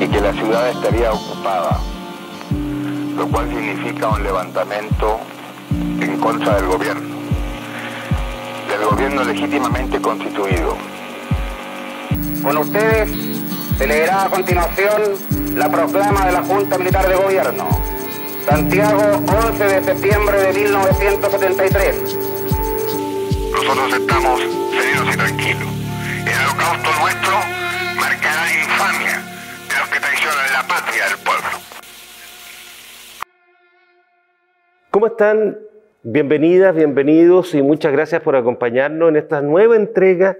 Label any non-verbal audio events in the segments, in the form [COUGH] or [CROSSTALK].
y que la ciudad estaría ocupada, lo cual significa un levantamiento en contra del gobierno, del gobierno legítimamente constituido. Con ustedes se leerá a continuación la proclama de la Junta Militar de Gobierno. Santiago, 11 de septiembre de 1973. Nosotros estamos serenos y tranquilos. El holocausto nuestro marcará infamia al pueblo. ¿Cómo están? Bienvenidas, bienvenidos y muchas gracias por acompañarnos en esta nueva entrega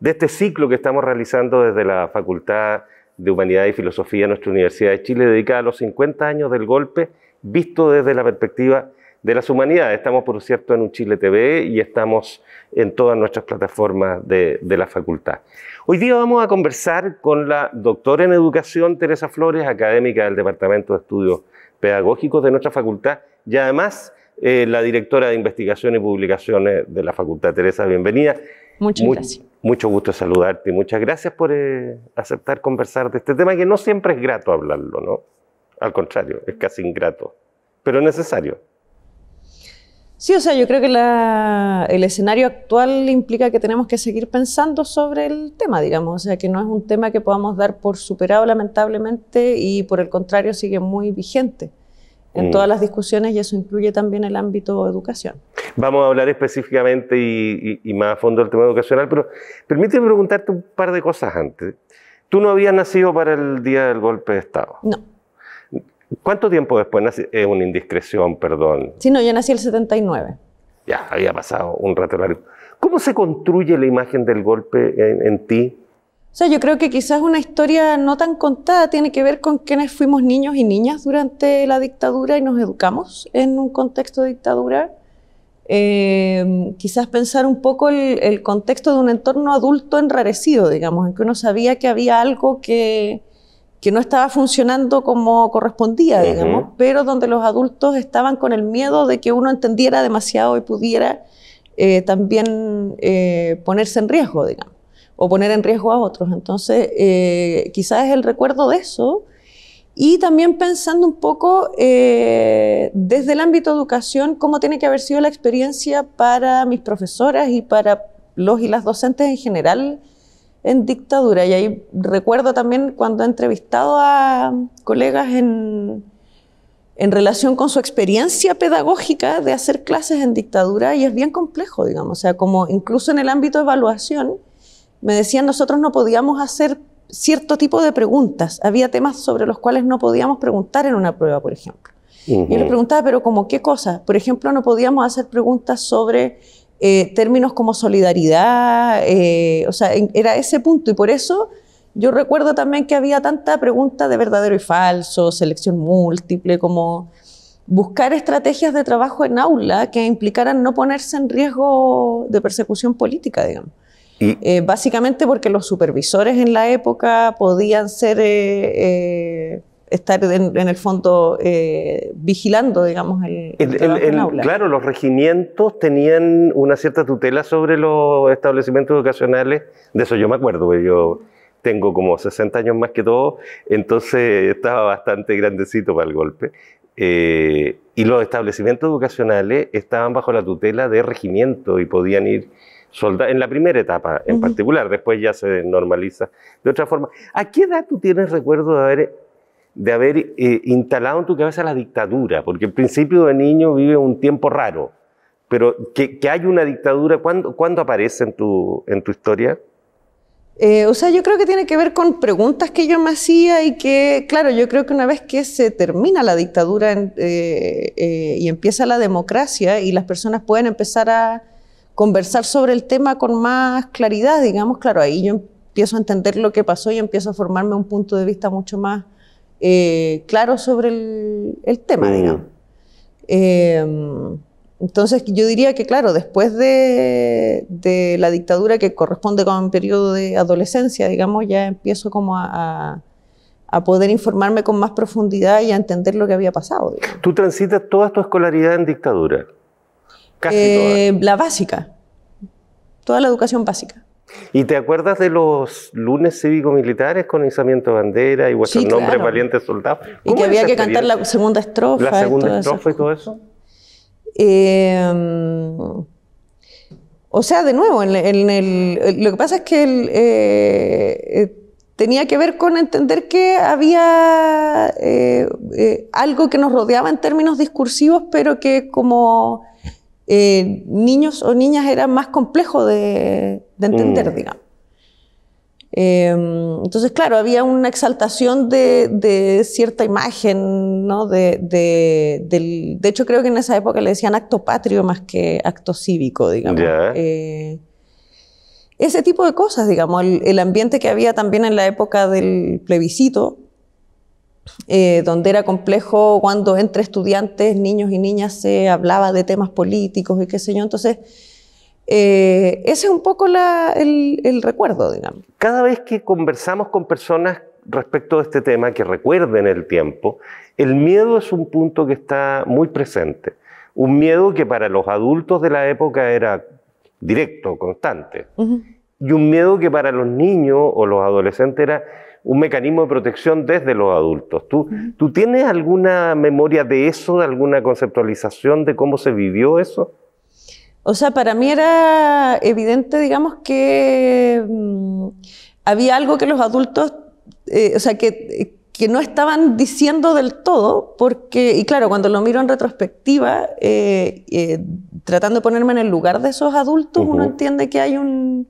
de este ciclo que estamos realizando desde la Facultad de Humanidad y Filosofía de nuestra Universidad de Chile, dedicada a los 50 años del golpe, visto desde la perspectiva de las humanidades. Estamos, por cierto, en un Chile TV y estamos en todas nuestras plataformas de, la facultad. Hoy día vamos a conversar con la doctora en educación Teresa Flores, académica del Departamento de Estudios Pedagógicos de nuestra facultad y además eh, la directora de investigación y publicaciones de la facultad. Teresa, bienvenida. Muchas gracias. Mucho gusto saludarte y muchas gracias por eh, aceptar conversar de este tema que no siempre es grato hablarlo, ¿no? Al contrario, es casi ingrato, pero necesario. Sí, o sea, yo creo que el escenario actual implica que tenemos que seguir pensando sobre el tema, digamos, o sea, que no es un tema que podamos dar por superado lamentablemente y por el contrario sigue muy vigente en mm. todas las discusiones y eso incluye también el ámbito educación. Vamos a hablar específicamente y, y más a fondo del tema educacional, pero permíteme preguntarte un par de cosas antes. Tú no habías nacido para el día del golpe de Estado. No. ¿Cuánto tiempo después nací? Es eh, una indiscreción, perdón. Sí, no, yo nací el 79. Ya, había pasado un rato largo. ¿Cómo se construye la imagen del golpe en, ti? O sea, yo creo que quizás una historia no tan contada tiene que ver con quienes fuimos niños y niñas durante la dictadura y nos educamos en un contexto de dictadura. Eh, quizás pensar un poco el, contexto de un entorno adulto enrarecido, digamos, en que uno sabía que había algo que, que no estaba funcionando como correspondía, digamos, pero donde los adultos estaban con el miedo de que uno entendiera demasiado y pudiera eh, también eh, ponerse en riesgo, digamos, o poner en riesgo a otros. Entonces, eh, quizás es el recuerdo de eso. Y también pensando un poco desde el ámbito de educación, cómo tiene que haber sido la experiencia para mis profesoras y para los y las docentes en general en dictadura. Y ahí recuerdo también cuando he entrevistado a colegas en, relación con su experiencia pedagógica de hacer clases en dictadura y es bien complejo, digamos, o sea, como incluso en el ámbito de evaluación, me decían nosotros no podíamos hacer cierto tipo de preguntas, había temas sobre los cuales no podíamos preguntar en una prueba, por ejemplo. Y yo preguntaba, pero como qué cosas, por ejemplo, no podíamos hacer preguntas sobre eh, términos como solidaridad, eh, o sea, era ese punto y por eso yo recuerdo también que había tanta pregunta de verdadero y falso, selección múltiple, como buscar estrategias de trabajo en aula que implicaran no ponerse en riesgo de persecución política, digamos. ¿Y? Eh, básicamente porque los supervisores en la época podían ser estar en, el fondo eh, vigilando, digamos, el, Claro, los regimientos tenían una cierta tutela sobre los establecimientos educacionales, de eso yo me acuerdo, yo tengo como 60 años más que todo, entonces estaba bastante grandecito para el golpe. Eh, y los establecimientos educacionales estaban bajo la tutela de regimiento y podían ir soldados en la primera etapa en particular, después ya se normaliza de otra forma. ¿A qué edad tú tienes recuerdo de haber de haber eh, instalado en tu cabeza la dictadura, porque el principio de niño vive un tiempo raro, pero que, hay una dictadura, ¿cuándo, ¿cuándo, aparece en tu, en tu historia? Eh, o sea, yo creo que tiene que ver con preguntas que yo me hacía y que, claro, yo creo que una vez que se termina la dictadura eh, y empieza la democracia y las personas pueden empezar a conversar sobre el tema con más claridad, digamos, claro, ahí yo empiezo a entender lo que pasó y empiezo a formarme un punto de vista mucho más eh, claro sobre el, tema, digamos. Em, entonces yo diría que, claro, después de, la dictadura que corresponde con un periodo de adolescencia, digamos, ya empiezo como a, poder informarme con más profundidad y a entender lo que había pasado. ¿Tú transitas toda tu escolaridad en dictadura? Casi toda. Eh, la básica, toda la educación básica. ¿Y te acuerdas de los lunes cívico-militares con izamiento bandera y vuestros nombre valiente nombres valientes Y que había que cantar la segunda estrofa. La segunda estrofa y todo eso. Em, o sea, de nuevo, lo que pasa es que eh, eh, tenía que ver con entender que había eh, algo que nos rodeaba en términos discursivos, pero que como eh, niños o niñas era más complejo de, entender, mm. digamos. Em, entonces, claro, había una exaltación de, cierta imagen, ¿no? De, hecho, creo que en esa época le decían acto patrio más que acto cívico, digamos. Eh, ese tipo de cosas, digamos, el, ambiente que había también en la época del plebiscito, eh, donde era complejo cuando entre estudiantes, niños y niñas se hablaba de temas políticos y qué sé yo. Entonces, eh, ese es un poco la, el, recuerdo, digamos. Cada vez que conversamos con personas respecto a este tema, que recuerden el tiempo, el miedo es un punto que está muy presente. Un miedo que para los adultos de la época era directo, constante. Y un miedo que para los niños o los adolescentes era un mecanismo de protección desde los adultos. ¿Tú, ¿Tú tienes alguna memoria de eso, de alguna conceptualización de cómo se vivió eso? O sea, para mí era evidente, digamos, que mm, había algo que los adultos, eh, o sea, que, no estaban diciendo del todo, porque, y claro, cuando lo miro en retrospectiva, eh, eh, tratando de ponerme en el lugar de esos adultos, uno entiende que hay un,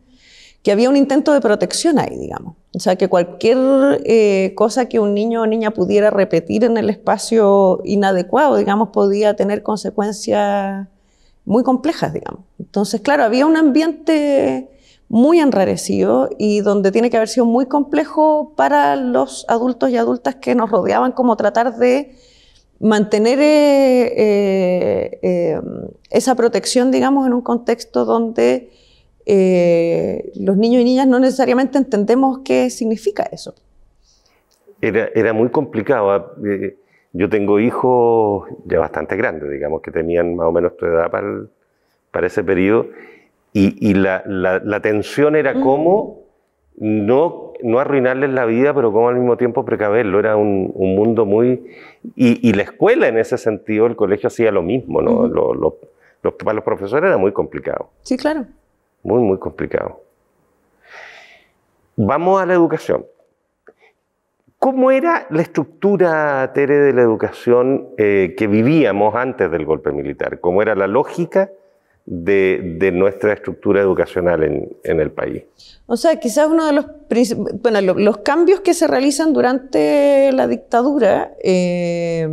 que había un intento de protección ahí, digamos. O sea, que cualquier eh, cosa que un niño o niña pudiera repetir en el espacio inadecuado, digamos, podía tener consecuencias muy complejas, digamos. Entonces, claro, había un ambiente muy enrarecido y donde tiene que haber sido muy complejo para los adultos y adultas que nos rodeaban como tratar de mantener eh, eh, esa protección, digamos, en un contexto donde eh, los niños y niñas no necesariamente entendemos qué significa eso. Era, muy complicado. Ah, eh, yo tengo hijos ya bastante grandes, digamos, que tenían más o menos tu edad para, ese periodo, y, la, tensión era cómo no, no arruinarles la vida, pero cómo al mismo tiempo precaverlo. Era un, mundo muy... Y, la escuela en ese sentido, el colegio hacía lo mismo, ¿no? para los profesores era muy complicado. Sí, claro. Muy, muy complicado. Vamos a la educación. ¿Cómo era la estructura, Tere, de la educación eh, que vivíamos antes del golpe militar? ¿Cómo era la lógica de, nuestra estructura educacional en, el país? O sea, quizás uno de los, bueno, los cambios que se realizan durante la dictadura eh,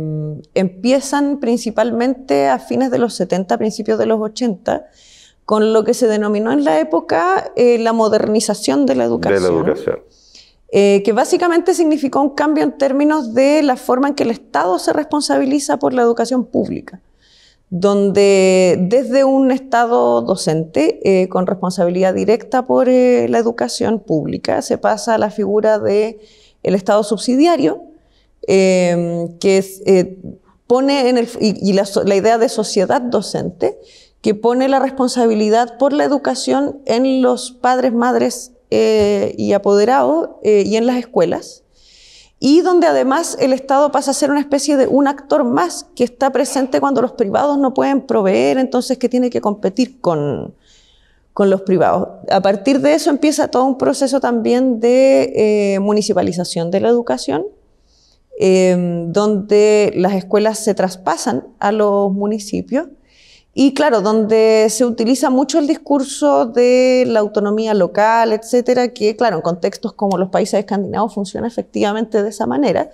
empiezan principalmente a fines de los 70, principios de los 80 con lo que se denominó en la época eh, la modernización de la educación. De la educación. Eh, que básicamente significó un cambio en términos de la forma en que el Estado se responsabiliza por la educación pública, donde desde un Estado docente eh, con responsabilidad directa por la educación pública se pasa a la figura de el Estado subsidiario, que pone en el, y, la idea de sociedad docente, que pone la responsabilidad por la educación en los padres, madres eh, y apoderados eh, y en las escuelas, y donde además el Estado pasa a ser una especie de un actor más que está presente cuando los privados no pueden proveer, entonces que tiene que competir con, los privados. A partir de eso empieza todo un proceso también de eh, municipalización de la educación, donde las escuelas se traspasan a los municipios y claro, donde se utiliza mucho el discurso de la autonomía local, etcétera, que claro, en contextos como los países escandinavos funciona efectivamente de esa manera,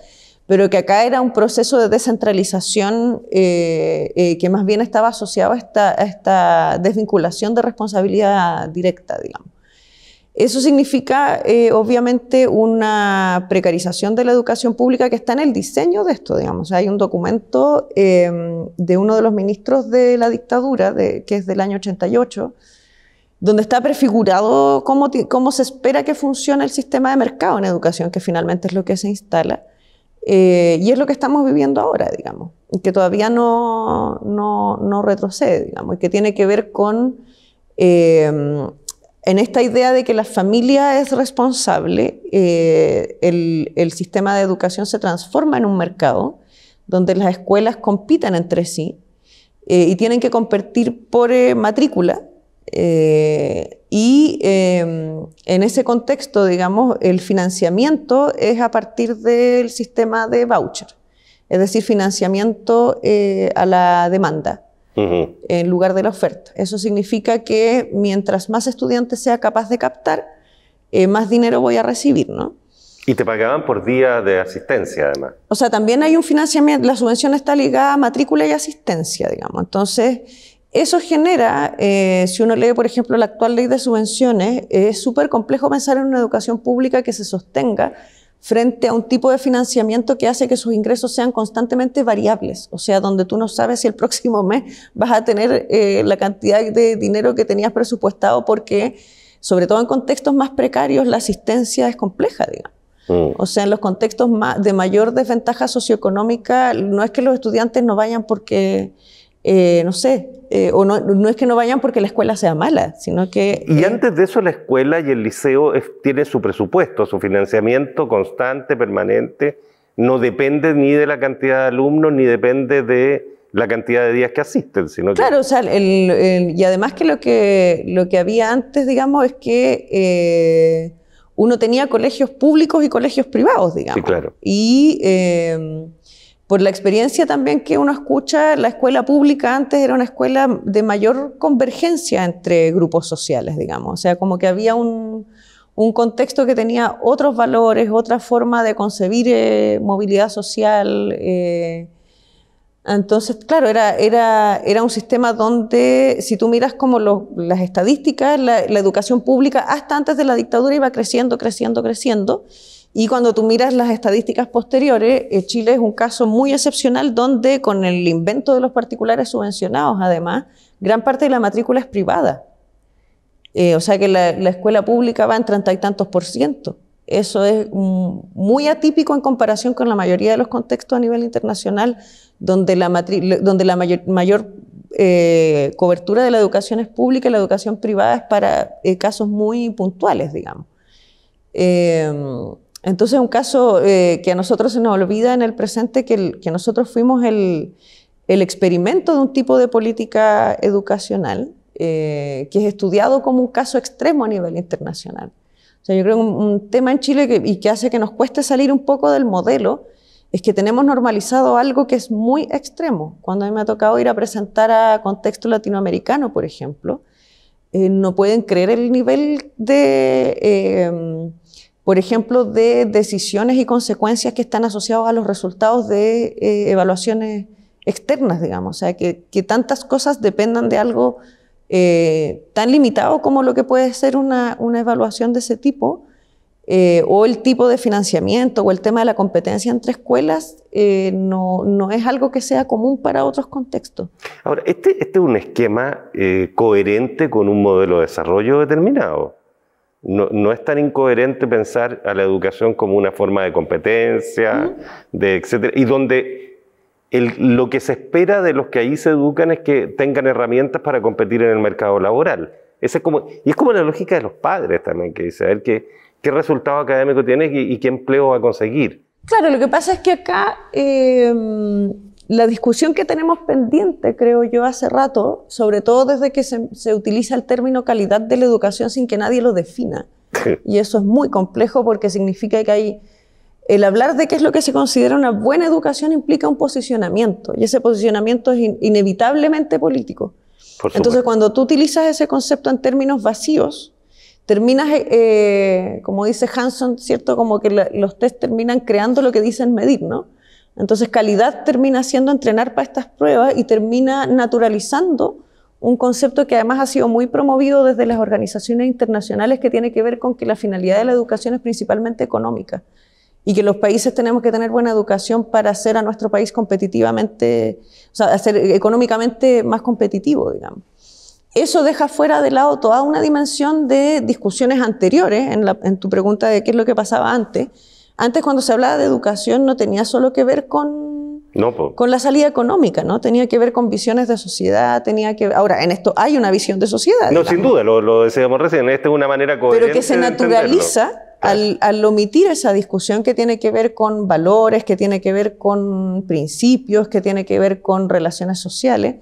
pero que acá era un proceso de descentralización eh, eh, que más bien estaba asociado a esta desvinculación de responsabilidad directa, digamos. Eso significa, eh, obviamente, una precarización de la educación pública que está en el diseño de esto, digamos. hay un documento em, de uno de los ministros de la dictadura, de, que es del año 88, donde está prefigurado cómo, se espera que funcione el sistema de mercado en educación, que finalmente es lo que se instala. Eh, y es lo que estamos viviendo ahora, digamos, y que todavía no, no retrocede, digamos, y que tiene que ver con em, en esta idea de que la familia es responsable, eh, el, sistema de educación se transforma en un mercado donde las escuelas compitan entre sí eh, y tienen que competir por eh, matrícula. y em, en ese contexto, digamos, el financiamiento es a partir del sistema de voucher, es decir, financiamiento a la demanda en lugar de la oferta. Eso significa que mientras más estudiantes sea capaz de captar, eh, más dinero voy a recibir, ¿no? Y te pagaban por día de asistencia, además. O sea, también hay un financiamiento, la subvención está ligada a matrícula y asistencia, digamos. Entonces, eso genera, eh, si uno lee, por ejemplo, la actual ley de subvenciones, es súper complejo pensar en una educación pública que se sostenga frente a un tipo de financiamiento que hace que sus ingresos sean constantemente variables, o sea, donde tú no sabes si el [LAUGHS] próximo mes vas a tener eh, la cantidad de dinero que tenías presupuestado porque, sobre todo en contextos más precarios, la asistencia es compleja, digamos. Mm. O sea, en los contextos de mayor desventaja socioeconómica, no es que los estudiantes no vayan porque eh, no sé, eh, o no, es que no vayan porque la escuela sea mala, sino que... Y eh, antes de eso la escuela y el liceo tiene su presupuesto, su financiamiento constante, permanente, no depende ni de la cantidad de alumnos, ni depende de la cantidad de días que asisten, sino Claro, o sea, y además que lo, que lo que había antes, digamos, es que uno tenía colegios públicos y colegios privados, digamos. Sí, claro. Y por la experiencia también que uno escucha, la escuela pública antes era una escuela de mayor convergencia entre grupos sociales, digamos. O sea, como que había un, contexto que tenía otros valores, otra forma de concebir eh, movilidad social. Eh. Entonces, claro, era, un sistema donde, si tú miras como las estadísticas, la educación pública hasta antes de la dictadura iba creciendo, creciendo, creciendo. Y cuando tú miras las estadísticas posteriores, eh, Chile es un caso muy excepcional donde con el invento de los particulares subvencionados, además, gran parte de la matrícula es privada. Eh, o sea que la, escuela pública va en treinta y tantos por ciento. Eso es mm, muy atípico en comparación con la mayoría de los contextos a nivel internacional, donde la, mayor, mayor eh, cobertura de la educación es pública y la educación privada es para casos muy puntuales, digamos. Entonces, un caso eh, que a nosotros se nos olvida en el presente, que, nosotros fuimos el, experimento de un tipo de política educacional eh, que es estudiado como un caso extremo a nivel internacional. O sea, yo creo que un, tema en Chile y que hace que nos cueste salir un poco del modelo es que tenemos normalizado algo que es muy extremo. Cuando a mí me ha tocado ir a presentar a contexto latinoamericano, por ejemplo, eh, no pueden creer el nivel de por ejemplo, de decisiones y consecuencias que están asociadas a los resultados de eh, evaluaciones externas, digamos, o sea, que, tantas cosas dependan de algo eh, tan limitado como lo que puede ser una, evaluación de ese tipo, eh, o el tipo de financiamiento, o el tema de la competencia entre escuelas, no, es algo que sea común para otros contextos. Ahora, este, este es un esquema coherente con un modelo de desarrollo determinado no, es tan incoherente pensar a la educación como una forma de competencia, de y donde lo que se espera de los que ahí se educan es que tengan herramientas para competir en el mercado laboral. Ese como, y es como la lógica de los padres también, que dice, a ver qué, resultado académico tienes y, qué empleo va a conseguir. Claro, lo que pasa es que acá eh, la discusión que tenemos pendiente, creo yo, hace rato, sobre todo desde que se, utiliza el término calidad de la educación sin que nadie lo defina. Y eso es muy complejo porque significa que hay... El hablar de qué es lo que se considera una buena educación implica un posicionamiento y ese posicionamiento es inevitablemente político. Entonces, cuando tú utilizas ese concepto en términos vacíos, terminas, eh, eh, como dice Hanson, ¿cierto? Como que los test terminan creando lo que dicen medir, ¿no? Entonces calidad termina siendo entrenar para estas pruebas y termina naturalizando un concepto que además ha sido muy promovido desde las organizaciones internacionales que tiene que ver con que la finalidad de la educación es principalmente económica y que los países tenemos que tener buena educación para hacer a nuestro país competitivamente, o sea, hacer económicamente más competitivo, digamos. Eso deja fuera de lado toda una dimensión de discusiones anteriores en, en tu pregunta de qué es lo que pasaba antes, antes cuando se hablaba de educación no tenía solo que ver con, con la salida económica, ¿no? Tenía que ver con visiones de sociedad, tenía que... Ahora, en esto hay una visión de sociedad. No, sin duda, lo, decíamos recién, esta es una manera coherente Pero que se naturaliza al, omitir esa discusión que tiene que ver con valores, que tiene que ver con principios, que tiene que ver con relaciones sociales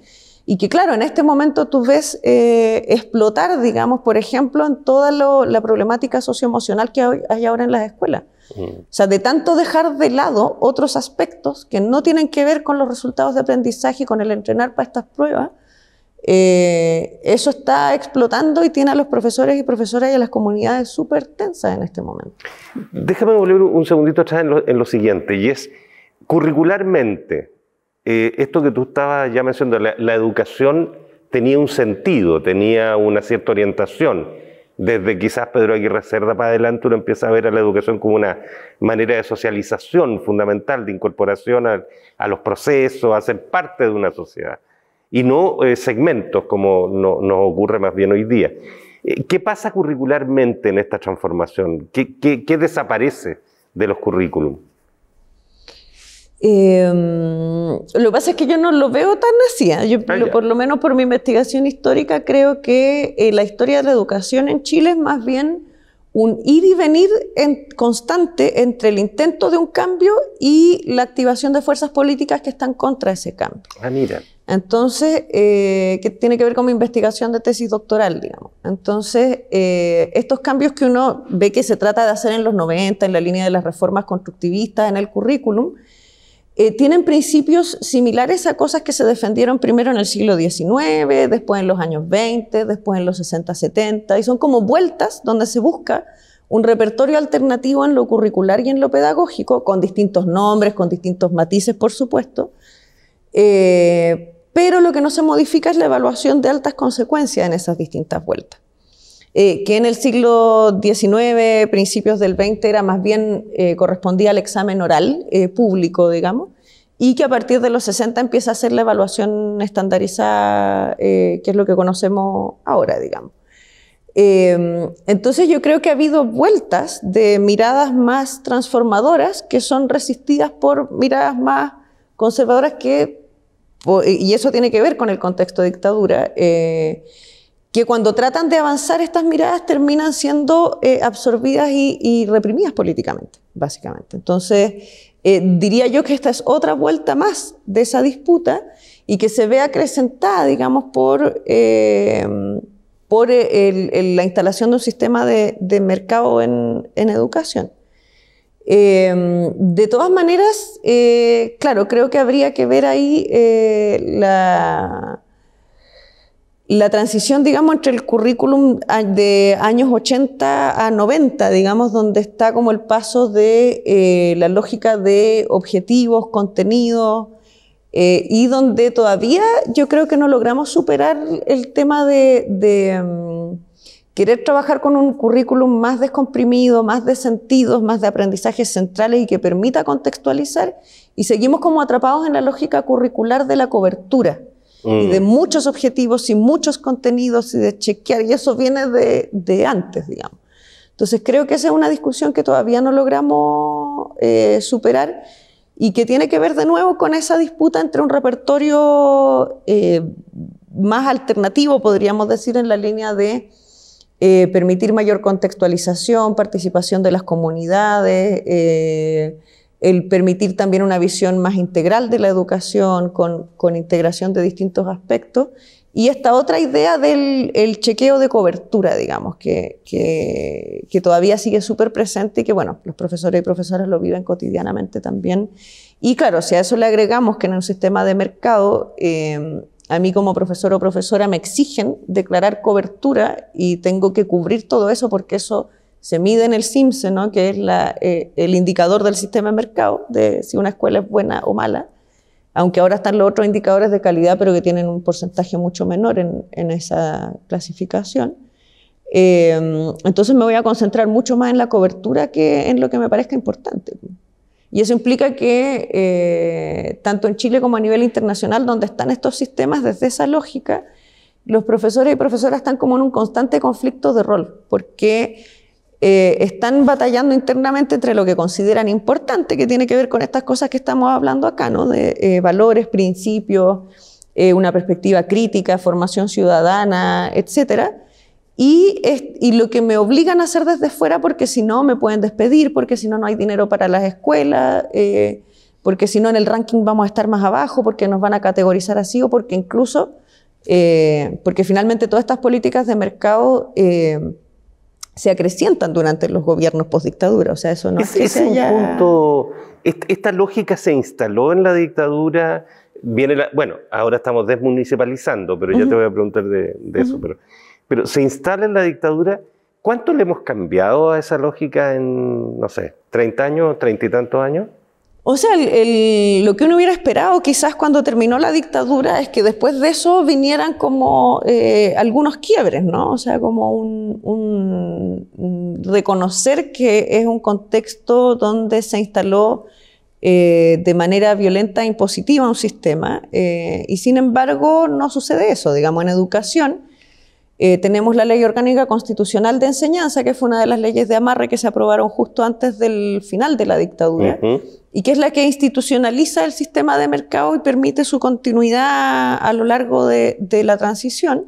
y que claro, en este momento tú ves eh, explotar, digamos, por ejemplo, en toda la problemática socioemocional que hay ahora en las escuelas. Mm. O sea, de tanto dejar de lado otros aspectos que no tienen que ver con los resultados de aprendizaje y con el entrenar para estas pruebas, eh, eso está explotando y tiene a los profesores y profesoras y a las comunidades súper tensas en este momento. Déjame volver un segundito atrás en en lo siguiente, y es curricularmente, eh, esto que tú estabas ya mencionando, la, educación tenía un sentido, tenía una cierta orientación. Desde quizás Pedro Aguirre Cerda para adelante uno empieza a ver a la educación como una manera de socialización fundamental, de incorporación a, los procesos, a ser parte de una sociedad. Y no eh, segmentos como nos ocurre más bien hoy día. Eh, ¿Qué pasa curricularmente en esta transformación? ¿Qué, qué desaparece de los currículum? Em, lo que pasa es que yo no lo veo tan así. ¿ah? Ah, por lo menos por mi investigación histórica, creo que eh, la historia de la educación en Chile es más bien un ir y venir constante entre el intento de un cambio y la activación de fuerzas políticas que están contra ese cambio. Ah, mira. Entonces, eh, que tiene que ver con mi investigación de tesis doctoral, digamos. Entonces, eh, estos cambios que uno ve que se trata de hacer en los 90, en la línea de las reformas constructivistas, en el currículum, eh, tienen principios similares a cosas que se defendieron primero en el siglo XIX, después en los años 20, después en los 60, 70, y son como vueltas donde se busca un repertorio alternativo en lo curricular y en lo pedagógico, con distintos nombres, con distintos matices, por supuesto, eh, pero lo que no se modifica es la evaluación de altas consecuencias en esas distintas vueltas. Eh, que en el siglo XIX, principios del XX, era más bien eh, correspondía al examen oral eh, público, digamos, y que a partir de los 60 empieza a ser la evaluación estandarizada, que es lo que conocemos ahora, digamos. Em, entonces yo creo que ha habido vueltas de miradas más transformadoras que son resistidas por miradas más conservadoras que, y eso tiene que ver con el contexto de dictadura que cuando tratan de avanzar estas miradas terminan siendo eh, absorbidas y, reprimidas políticamente, básicamente. Entonces, eh, diría yo que esta es otra vuelta más de esa disputa y que se ve acrecentada, digamos, por, eh, por la instalación de un sistema de, mercado en, educación. Em, de todas maneras, claro, creo que habría que ver ahí la, la transición, digamos, entre el currículum de años 80 a 90, digamos, donde está como el paso de eh, la lógica de objetivos, contenidos, eh, y donde todavía yo creo que no logramos superar el tema de, mm, querer trabajar con un currículum más descomprimido, más de sentidos, más de aprendizajes centrales y que permita contextualizar, y seguimos como atrapados en la lógica curricular de la cobertura y de mm. muchos objetivos y muchos contenidos y de chequear, y eso viene de, antes, digamos. Entonces creo que esa es una discusión que todavía no logramos eh, superar y que tiene que ver de nuevo con esa disputa entre un repertorio eh, más alternativo, podríamos decir, en la línea de eh, permitir mayor contextualización, participación de las comunidades, el permitir también una visión más integral de la educación, con, integración de distintos aspectos, y esta otra idea del chequeo de cobertura, digamos, que, todavía sigue súper presente y que, bueno, los profesores y profesoras lo viven cotidianamente también. Y claro, si a eso le agregamos que en un sistema de mercado, eh, a mí como profesor o profesora me exigen declarar cobertura y tengo que cubrir todo eso porque eso se mide en el CIMSE, ¿no? que es eh, el indicador del sistema de mercado, de si una escuela es buena o mala, aunque ahora están los otros indicadores de calidad, pero que tienen un porcentaje mucho menor en, esa clasificación. Eh, entonces me voy a concentrar mucho más en la cobertura que en lo que me parezca importante. Y eso implica que eh, tanto en Chile como a nivel internacional, donde están estos sistemas desde esa lógica, los profesores y profesoras están como en un constante conflicto de rol, porque eh, están batallando internamente entre lo que consideran importante, que tiene que ver con estas cosas que estamos hablando acá, ¿no? de eh, valores, principios, eh, una perspectiva crítica, formación ciudadana, etc. Y, y lo que me obligan a hacer desde fuera, porque si no me pueden despedir, porque si no no hay dinero para las escuelas, porque si no en el ranking vamos a estar más abajo, porque nos van a categorizar así o porque incluso, porque finalmente todas estas políticas de mercado se acrecientan durante los gobiernos postdictadura. O sea, eso no es, un punto. Esta lógica se instaló en la dictadura. Viene la, bueno, ahora estamos desmunicipalizando, pero ya te voy a preguntar de, eso. Pero, pero se instala en la dictadura. ¿Cuánto le hemos cambiado a esa lógica en, no sé, 30 años, 30 y tantos años? O sea, lo que uno hubiera esperado quizás cuando terminó la dictadura es que después de eso vinieran como eh, algunos quiebres, ¿no? O sea, como un, reconocer que es un contexto donde se instaló eh, de manera violenta e impositiva un sistema eh, y sin embargo no sucede eso, digamos, en educación eh, tenemos la Ley Orgánica Constitucional de Enseñanza, que fue una de las leyes de amarre que se aprobaron justo antes del final de la dictadura, y que es la que institucionaliza el sistema de mercado y permite su continuidad a lo largo de, la transición.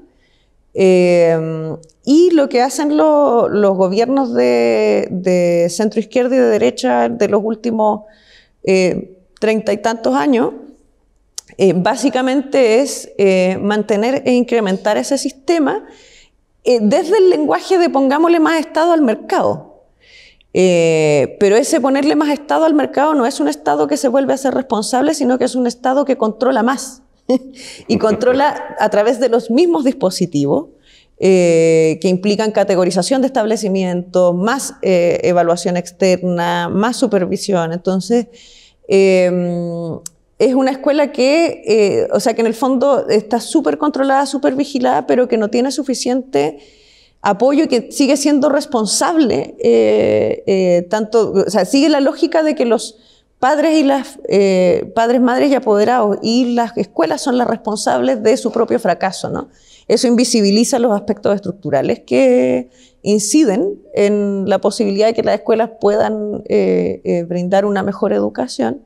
Eh, y lo que hacen los gobiernos de, centro izquierda y de derecha de los últimos eh, treinta y tantos años eh, básicamente es eh, mantener e incrementar ese sistema eh, desde el lenguaje de pongámosle más Estado al mercado. pero ese ponerle más Estado al mercado no es un Estado que se vuelve a ser responsable, sino que es un Estado que controla más [LAUGHS] y controla a través de los mismos dispositivos. que implican categorización de establecimientos, más evaluación externa, más supervisión. Entonces, em, es una escuela que, eh, o sea, que en el fondo está súper controlada, súper vigilada, pero que no tiene suficiente apoyo y que sigue siendo responsable, eh, eh, tanto, o sea, sigue la lógica de que los padres y las padres, madres y apoderados y las escuelas son las responsables de su propio fracaso, ¿no? Eso invisibiliza los aspectos estructurales que inciden en la posibilidad de que las escuelas puedan brindar una mejor educación.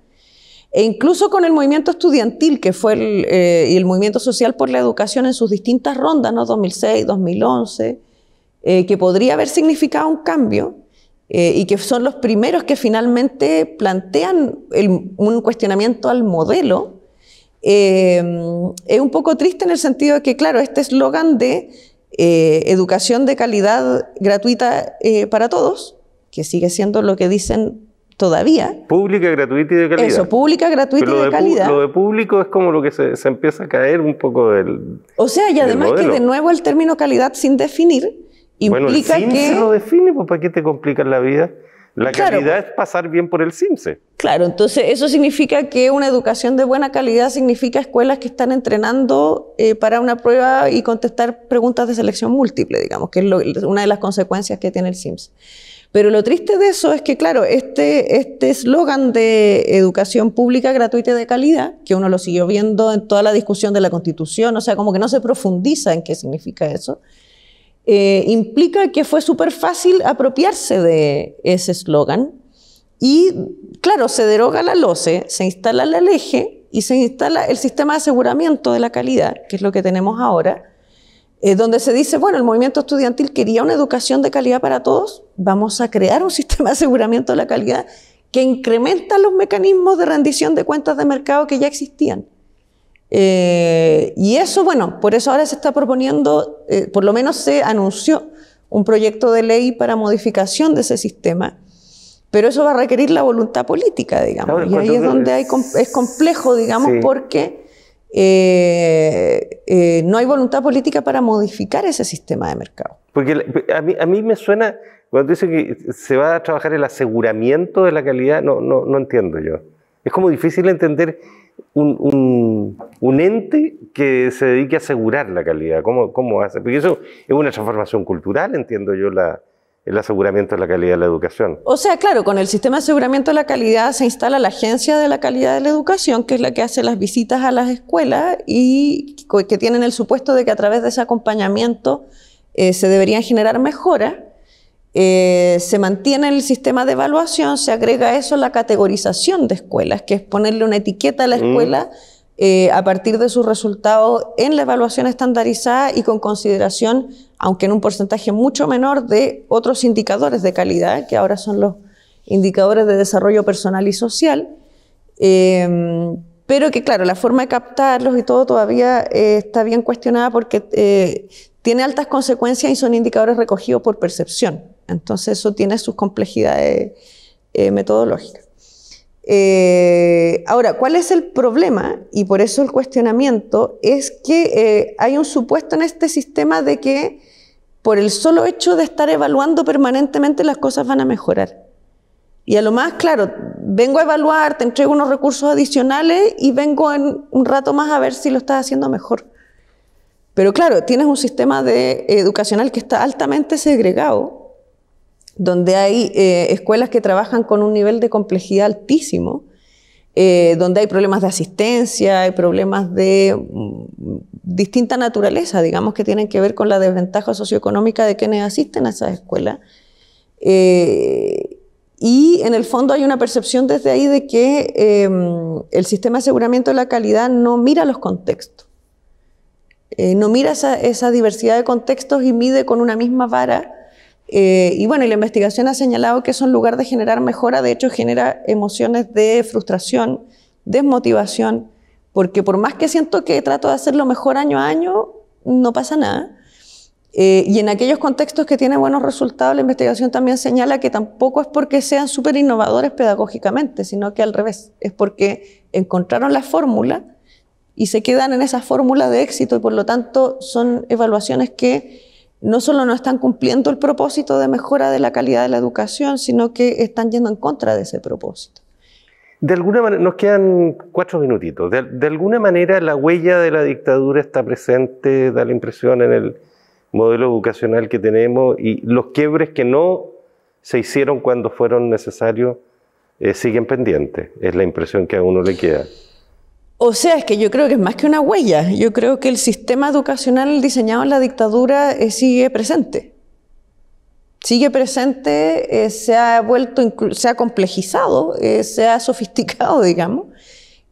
E incluso con el movimiento estudiantil, que fue eh, y el movimiento social por la educación en sus distintas rondas, 2006, 2011, eh, que podría haber significado un cambio eh, y que son los primeros que finalmente plantean un cuestionamiento al modelo, es un poco triste en el sentido de que, claro, este eslogan de educación de calidad gratuita para todos, que sigue siendo lo que dicen todavía. Pública, gratuita y de calidad. Eso, pública, gratuita y de, calidad. Lo de público es como lo que se, empieza a caer un poco del. O sea, y además que de nuevo el término calidad sin definir implica bueno, el que. lo define, pues ¿para qué te complicas la vida? La calidad es pasar bien por el CIMSE. Claro, entonces eso significa que una educación de buena calidad significa escuelas que están entrenando eh, para una prueba y contestar preguntas de selección múltiple, digamos, que es una de las consecuencias que tiene el CIMSE. Pero lo triste de eso es que, claro, este, este eslogan de educación pública gratuita y de calidad, que uno lo siguió viendo en toda la discusión de la Constitución, o sea, como que no se profundiza en qué significa eso, eh, implica que fue súper fácil apropiarse de ese eslogan. Y, claro, se deroga la LOCE, se instala la LEGE y se instala el sistema de aseguramiento de la calidad, que es lo que tenemos ahora eh, donde se dice, bueno, el movimiento estudiantil quería una educación de calidad para todos, vamos a crear un [LAUGHS] sistema de aseguramiento de la calidad que incrementa los mecanismos de rendición de cuentas de mercado que ya existían. Eh, y eso, bueno, por eso ahora se está proponiendo, eh, por lo menos se anunció un proyecto de ley para modificación de ese sistema, pero eso va a requerir la voluntad política, digamos. y pues ahí es donde hay, es complejo, digamos, porque eh, eh, no hay voluntad política para modificar ese sistema de mercado. Porque a mí, me suena, cuando dice que se va a trabajar el aseguramiento de la calidad, no, no, entiendo yo. Es como difícil entender un, ente que se dedique a asegurar la calidad. ¿Cómo, ¿Cómo hace? Porque eso es una transformación cultural, entiendo yo, la, el aseguramiento de la calidad de la educación. O sea, claro, con el sistema de aseguramiento de la calidad se instala la agencia de la calidad de la educación, que es la que hace las visitas a las escuelas y que tienen el supuesto de que a través de ese acompañamiento eh, se deberían generar mejoras. Eh, se mantiene el sistema de evaluación, se agrega a eso la categorización de escuelas, que es ponerle una etiqueta a la mm. escuela eh, a partir de sus resultados en la evaluación estandarizada y con consideración aunque en un porcentaje mucho menor de otros indicadores de calidad, que ahora son los indicadores de desarrollo personal y social, em, pero que claro, la forma de captarlos y todo todavía eh, está bien cuestionada porque eh, tiene altas consecuencias y son indicadores recogidos por percepción. Entonces eso tiene sus complejidades eh, metodológicas. ahora, ¿cuál es el problema? Y por eso el cuestionamiento es que hay un supuesto en este sistema de que por el solo hecho de estar evaluando permanentemente las cosas van a mejorar. Y a lo más, claro, vengo a evaluar, te entrego unos recursos adicionales y vengo en un rato más a ver si lo estás haciendo mejor. Pero claro, tienes un sistema de, educacional que está altamente segregado, donde hay eh, escuelas que trabajan con un nivel de complejidad altísimo, eh, donde hay problemas de asistencia, hay problemas de mm, distinta naturaleza, digamos que tienen que ver con la desventaja socioeconómica de quienes asisten a esas escuelas. Eh, y en el fondo hay una percepción desde ahí de que em, el sistema de aseguramiento de la calidad no mira los contextos, eh, no mira esa, diversidad de contextos y mide con una misma vara. Eh, y bueno, la investigación ha señalado que eso en lugar de generar mejora, de hecho genera emociones de frustración, desmotivación, porque por más que siento que trato de hacerlo mejor año a año, no pasa nada. Eh, y en aquellos contextos que tienen buenos resultados, la investigación también señala que tampoco es porque sean súper innovadores pedagógicamente, sino que al revés, es porque encontraron la fórmula y se quedan en esa fórmula de éxito y por lo tanto son evaluaciones que no solo no están cumpliendo el propósito de mejora de la calidad de la educación, sino que están yendo en contra de ese propósito de alguna manera, nos quedan cuatro minutitos. De, alguna manera la huella de la dictadura está presente, da la impresión en el modelo educacional que tenemos y los quiebres que no se hicieron cuando fueron necesarios eh, siguen pendientes. Es la impresión que a uno le queda. O sea, es que yo creo que es más que una huella. Yo creo que el sistema educacional diseñado en la dictadura eh, sigue presente sigue presente, eh, se ha vuelto, se ha complejizado, eh, se ha sofisticado, [LAUGHS] digamos.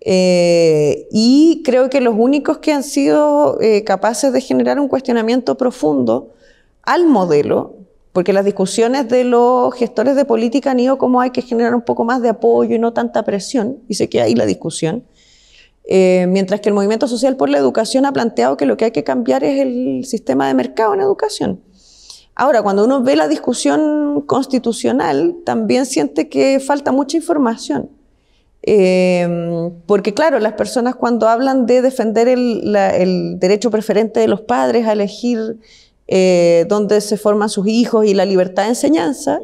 Eh, y creo que los únicos que han sido capaces de generar un cuestionamiento profundo al modelo, porque las discusiones de los gestores de política han ido como hay que generar un poco más de apoyo y no tanta presión, y se queda ahí la discusión. mientras que el movimiento social por la educación ha planteado que lo que hay que cambiar es el sistema de mercado en educación. Ahora, cuando uno ve la discusión constitucional, también siente que falta mucha información. Em, porque claro, las personas cuando hablan de defender el, derecho preferente de los padres a elegir eh, dónde se forman sus hijos y la libertad de enseñanza,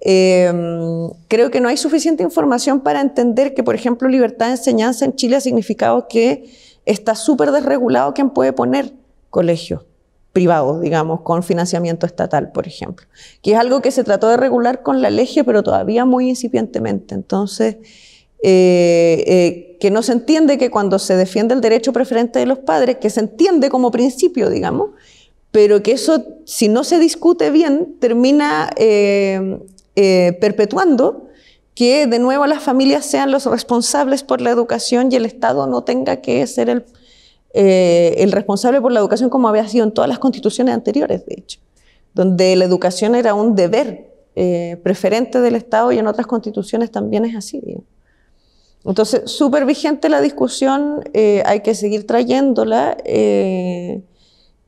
em, creo que no hay suficiente información para entender que, por ejemplo, libertad de enseñanza en Chile ha significado que está súper desregulado quien puede poner colegios privados, digamos, con financiamiento estatal, por ejemplo, que es algo que se trató de regular con la ley, pero todavía muy incipientemente. Entonces, eh, eh, que no se entiende que cuando se defiende el derecho preferente de los padres, que se entiende como principio, digamos, pero que eso, si no se discute bien, termina eh, perpetuando que de nuevo las familias sean los responsables por la educación y el Estado no tenga que ser el eh, el responsable por la educación como había sido en todas las constituciones anteriores, de hecho, donde la educación era un deber eh, preferente del Estado y en otras constituciones también es así. Entonces, súper vigente la discusión, eh, hay que seguir trayéndola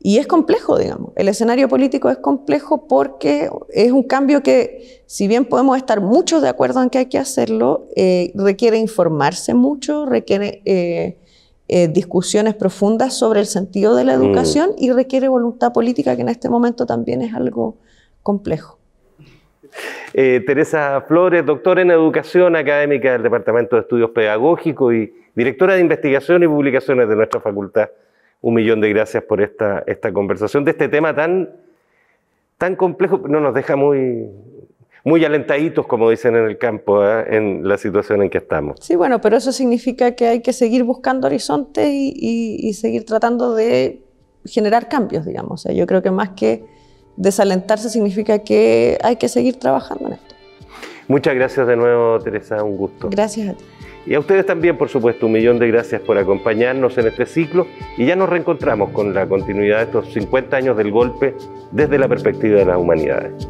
y es complejo, digamos. El escenario político es complejo porque es un cambio que, si bien podemos estar muchos de acuerdo en que hay que hacerlo, requiere informarse mucho, requiere eh, discusiones profundas sobre el sentido de la mm. educación y requiere voluntad política, que en este momento también es algo complejo. Eh, Teresa Flores, doctora en Educación Académica del Departamento de Estudios Pedagógicos y directora de Investigación y Publicaciones de nuestra facultad. Un millón de gracias por esta, esta conversación de este tema tan, tan complejo, no nos deja muy, muy alentaditos, como dicen en el campo, ¿eh? en la situación en que estamos. Sí, bueno, pero eso significa que hay que seguir buscando horizontes y, seguir tratando de generar cambios, digamos. yo creo que más que desalentarse significa que hay que seguir trabajando en esto. Muchas gracias de nuevo, Teresa, un gusto. Gracias a ti. Y a ustedes también, por supuesto, un millón de gracias por acompañarnos en este ciclo y ya nos reencontramos con la continuidad de estos 50 años del golpe desde la perspectiva de las humanidades.